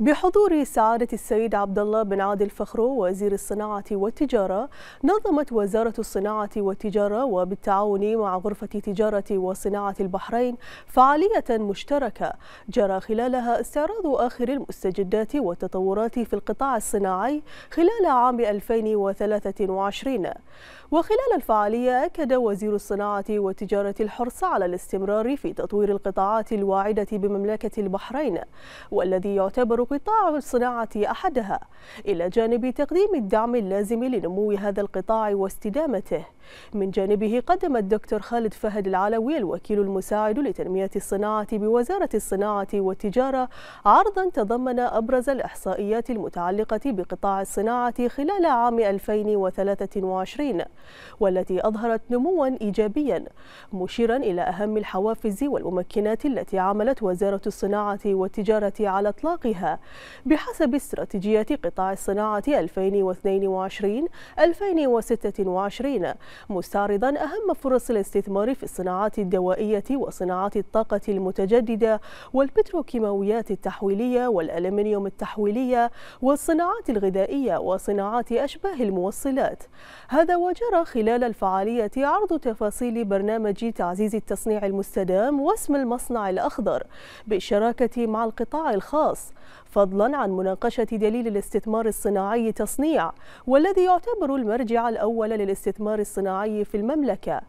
بحضور سعادة السيد عبد الله بن عادل فخرو وزير الصناعة والتجارة نظمت وزارة الصناعة والتجارة وبالتعاون مع غرفة تجارة وصناعة البحرين فعالية مشتركة جرى خلالها استعراض آخر المستجدات والتطورات في القطاع الصناعي خلال عام 2023 وخلال الفعالية أكد وزير الصناعة والتجارة الحرص على الاستمرار في تطوير القطاعات الواعدة بمملكة البحرين والذي يعتبر قطاع الصناعة أحدها إلى جانب تقديم الدعم اللازم لنمو هذا القطاع واستدامته من جانبه قدم الدكتور خالد فهد العلوي الوكيل المساعد لتنمية الصناعة بوزارة الصناعة والتجارة عرضا تضمن أبرز الإحصائيات المتعلقة بقطاع الصناعة خلال عام 2023 والتي أظهرت نموا إيجابيا مشيرا إلى أهم الحوافز والممكنات التي عملت وزارة الصناعة والتجارة على إطلاقها بحسب استراتيجية قطاع الصناعة 2022-2026 مستعرضا أهم فرص الاستثمار في الصناعات الدوائية وصناعات الطاقة المتجددة والبتروكيماويات التحويلية والألمنيوم التحويلية والصناعات الغذائية وصناعات أشباه الموصلات هذا وجرى خلال الفعالية عرض تفاصيل برنامج تعزيز التصنيع المستدام واسم المصنع الأخضر بالشراكة مع القطاع الخاص فضلا عن مناقشة دليل الاستثمار الصناعي تصنيع والذي يعتبر المرجع الأول للاستثمار الصناعي في المملكة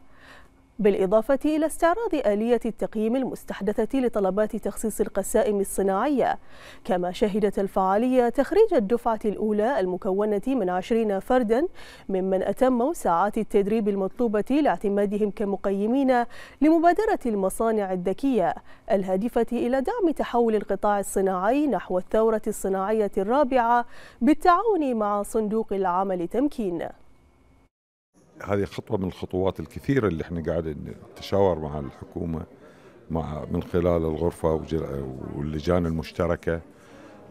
بالإضافة إلى استعراض آلية التقييم المستحدثة لطلبات تخصيص القسائم الصناعية كما شهدت الفعالية تخريج الدفعة الأولى المكونة من عشرين فردا ممن أتموا ساعات التدريب المطلوبة لاعتمادهم كمقيمين لمبادرة المصانع الذكية الهادفة إلى دعم تحول القطاع الصناعي نحو الثورة الصناعية الرابعة بالتعاون مع صندوق العمل تمكين هذه خطوه من الخطوات الكثيره اللي احنا قاعد نتشاور مع الحكومه مع من خلال الغرفه واللجان المشتركه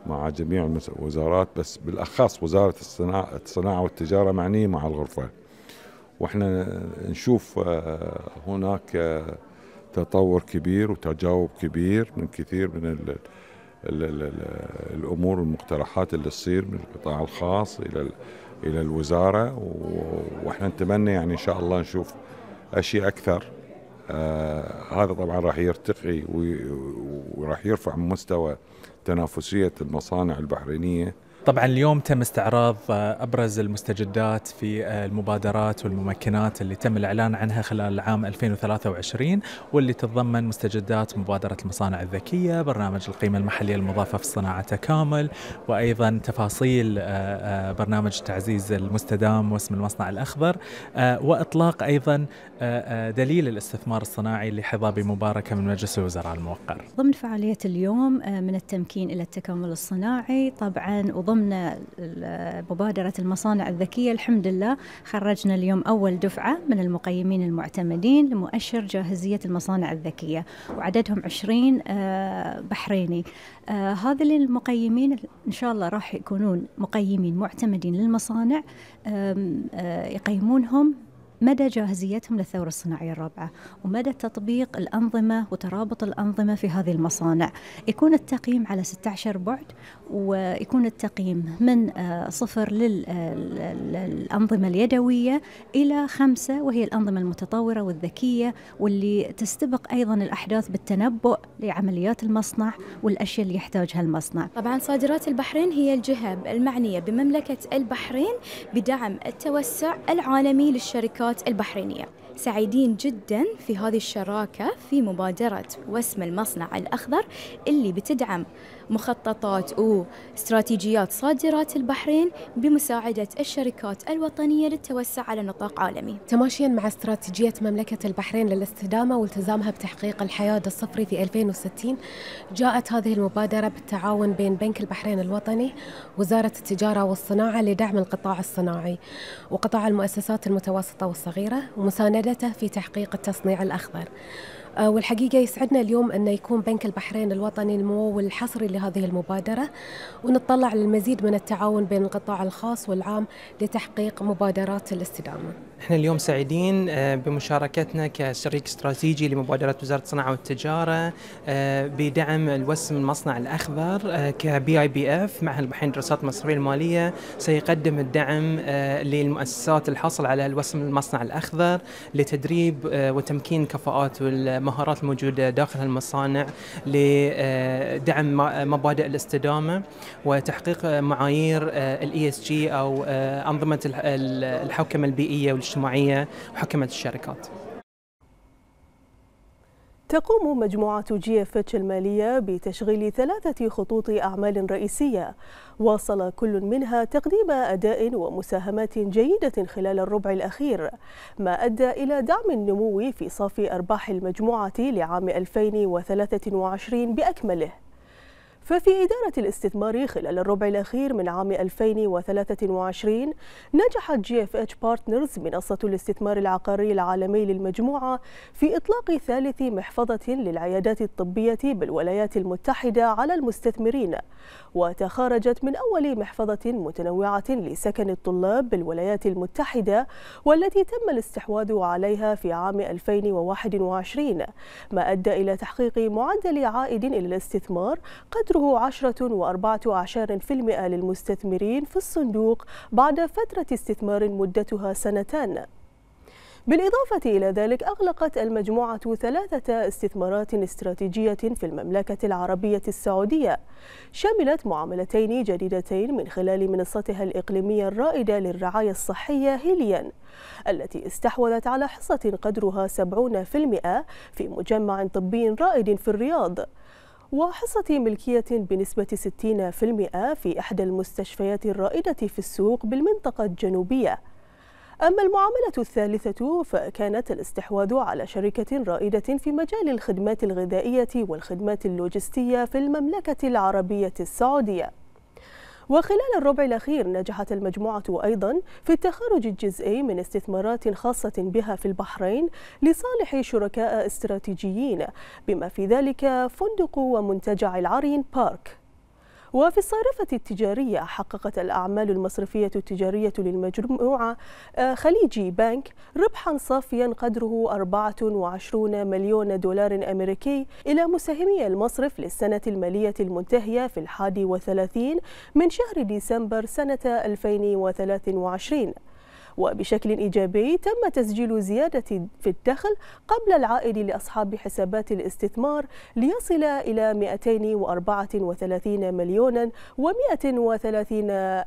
مع جميع الوزارات بس بالاخص وزاره الصناعه الصناعه والتجاره معنيه مع الغرفه واحنا نشوف آه، هناك آه، تطور كبير وتجاوب كبير من كثير من الـ الـ الـ الامور والمقترحات اللي تصير من القطاع الخاص الى الى الوزاره واحنا نتمنى يعني ان شاء الله نشوف اشياء اكثر آه هذا طبعا راح يرتقي وراح يرفع من مستوى تنافسيه المصانع البحرينيه طبعا اليوم تم استعراض آه، ابرز المستجدات في آه، المبادرات والممكنات اللي تم الاعلان عنها خلال العام 2023 واللي تتضمن مستجدات مبادره المصانع الذكيه، برنامج القيمه المحليه المضافه في الصناعه تكامل، وايضا تفاصيل آه، برنامج تعزيز المستدام واسم المصنع الاخضر، واطلاق ايضا دليل الاستثمار الصناعي اللي حظى بمباركه من مجلس الوزراء الموقر. ضمن فعاليه اليوم من التمكين الى التكامل الصناعي طبعا وضمن ضمن مبادرة المصانع الذكية الحمد لله خرجنا اليوم أول دفعة من المقيمين المعتمدين لمؤشر جاهزية المصانع الذكية وعددهم 20 آه، بحريني آه، هذا المقيمين إن شاء الله راح يكونون مقيمين معتمدين للمصانع آه، يقيمونهم مدى جاهزيتهم للثورة الصناعية الرابعة ومدى تطبيق الأنظمة وترابط الأنظمة في هذه المصانع يكون التقييم على 16 بعد ويكون التقييم من آه، صفر للأنظمة آه، اليدوية إلى خمسة وهي الأنظمة المتطورة والذكية واللي تستبق أيضا الأحداث بالتنبؤ لعمليات المصنع والأشياء اللي يحتاجها المصنع طبعا صادرات البحرين هي الجهة المعنية بمملكة البحرين بدعم التوسع العالمي للشركات السلطات البحرينية سعيدين جدا في هذه الشراكة في مبادرة واسم المصنع الأخضر اللي بتدعم مخططات واستراتيجيات صادرات البحرين بمساعدة الشركات الوطنية للتوسع على نطاق عالمي تماشيا مع استراتيجية مملكة البحرين للاستدامة والتزامها بتحقيق الحياد الصفري في 2060 جاءت هذه المبادرة بالتعاون بين بنك البحرين الوطني وزارة التجارة والصناعة لدعم القطاع الصناعي وقطاع المؤسسات المتوسطة والصغيرة ومساندة مساعدته في تحقيق التصنيع الأخضر آه، والحقيقة يسعدنا اليوم أن يكون بنك البحرين الوطني الممول الحصري لهذه المبادرة ونتطلع للمزيد من التعاون بين القطاع الخاص والعام لتحقيق مبادرات الاستدامة احنا اليوم سعيدين آه، بمشاركتنا كشريك استراتيجي لمبادرة وزارة الصناعة والتجارة آه، بدعم الوسم المصنع الأخضر كبي اي بي اف معهد البحرين للدراسات المصرفية المالية سيقدم الدعم للمؤسسات الحاصل على الوسم المصنع الأخضر لتدريب وتمكين كفاءات المهارات الموجوده داخل المصانع لدعم مبادئ الاستدامه وتحقيق معايير الاي اس جي او آه، انظمه الحوكمه البيئيه والاجتماعيه وحكمه الشركات. تقوم مجموعة جي اف اتش المالية بتشغيل ثلاثة خطوط أعمال رئيسية واصل كل منها تقديم أداء ومساهمات جيدة خلال الربع الأخير ما أدى إلى دعم النمو في صافي أرباح المجموعة لعام 2023 بأكمله ففي إدارة الاستثمار خلال الربع الأخير من عام 2023 نجحت جي اف اتش بارتنرز منصة الاستثمار العقاري العالمي للمجموعة في إطلاق ثالث محفظة للعيادات الطبية بالولايات المتحدة على المستثمرين وتخارجت من أول محفظة متنوعة لسكن الطلاب بالولايات المتحدة والتي تم الاستحواذ عليها في عام 2021 ما أدى إلى تحقيق معدل عائد إلى الاستثمار قدر قدره 10.4% للمستثمرين في الصندوق بعد فترة استثمار مدتها سنتان بالإضافة إلى ذلك أغلقت المجموعة ثلاثة استثمارات استراتيجية في المملكة العربية السعودية شملت معاملتين جديدتين من خلال منصتها الإقليمية الرائدة للرعاية الصحية هيليان التي استحوذت على حصة قدرها 70% في مجمع طبي رائد في الرياض وحصة ملكية بنسبة 60% في إحدى المستشفيات الرائدة في السوق بالمنطقة الجنوبية أما المعاملة الثالثة فكانت الاستحواذ على شركة رائدة في مجال الخدمات الغذائية والخدمات اللوجستية في المملكة العربية السعودية وخلال الربع الأخير نجحت المجموعة أيضا في التخرج الجزئي من استثمارات خاصة بها في البحرين لصالح شركاء استراتيجيين بما في ذلك فندق ومنتجع العرين بارك وفي الصارفة التجارية حققت الأعمال المصرفية التجارية للمجموعة آه، خليجي بنك ربحا صافيا قدره 24 مليون دولار أمريكي إلى مساهمي المصرف للسنة المالية المنتهية في الحادي وثلاثين من شهر ديسمبر سنة 2023 وبشكل إيجابي تم تسجيل زيادة في الدخل قبل العائد لأصحاب حسابات الاستثمار ليصل إلى 234 مليونا و130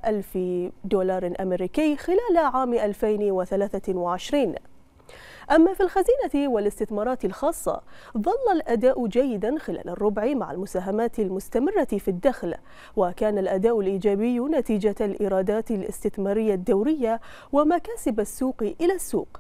ألف دولار أمريكي خلال عام 2023 أما في الخزينة والاستثمارات الخاصة ظل الأداء جيدا خلال الربع مع المساهمات المستمرة في الدخل وكان الأداء الإيجابي نتيجة الإيرادات الاستثمارية الدورية ومكاسب السوق إلى السوق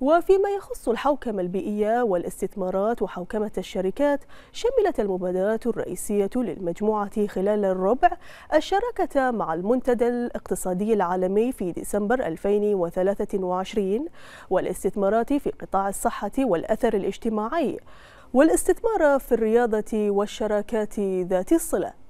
وفيما يخص الحوكمة البيئية والاستثمارات وحوكمة الشركات شملت المبادرات الرئيسية للمجموعة خلال الربع الشراكة مع المنتدى الاقتصادي العالمي في ديسمبر 2023 والاستثمارات في قطاع الصحة والأثر الاجتماعي والاستثمار في الرياضة والشراكات ذات الصلة